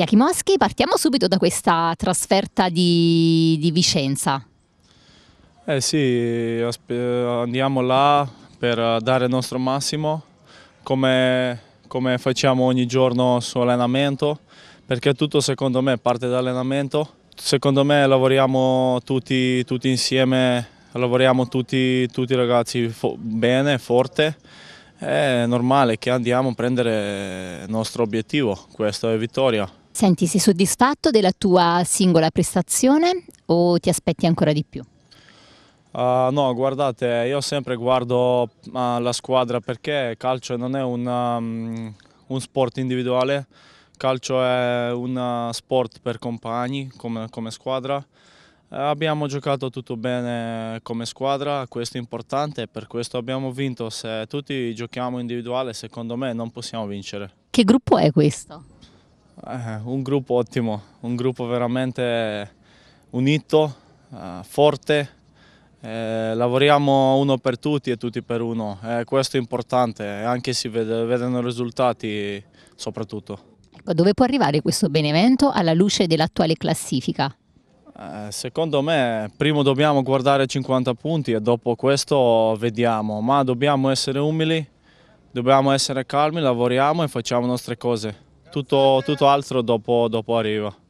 Jakimoschi, partiamo subito da questa trasferta di, di Vicenza. Eh sì, andiamo là per dare il nostro massimo, come, come facciamo ogni giorno su allenamento, perché tutto secondo me parte dall'allenamento. Secondo me lavoriamo tutti, tutti insieme, lavoriamo tutti, i ragazzi fo bene, forte. È normale che andiamo a prendere il nostro obiettivo, questa è vittoria. Senti, sei soddisfatto della tua singola prestazione o ti aspetti ancora di più? Uh, no, guardate, io sempre guardo uh, la squadra perché calcio non è un, um, un sport individuale, calcio è un uh, sport per compagni, come, come squadra. Abbiamo giocato tutto bene come squadra, questo è importante, per questo abbiamo vinto. Se tutti giochiamo individuale, secondo me non possiamo vincere. Che gruppo è questo? eh, un gruppo ottimo, un gruppo veramente unito, eh, forte, eh, lavoriamo uno per tutti e tutti per uno, eh, questo è importante, eh, anche se vede, vedono risultati soprattutto. Ecco, dove può arrivare questo Benevento alla luce dell'attuale classifica? Eh, secondo me prima dobbiamo guardare 50 punti e dopo questo vediamo, ma dobbiamo essere umili, dobbiamo essere calmi, lavoriamo e facciamo le nostre cose tutto, tutto altro dopo, dopo arriva.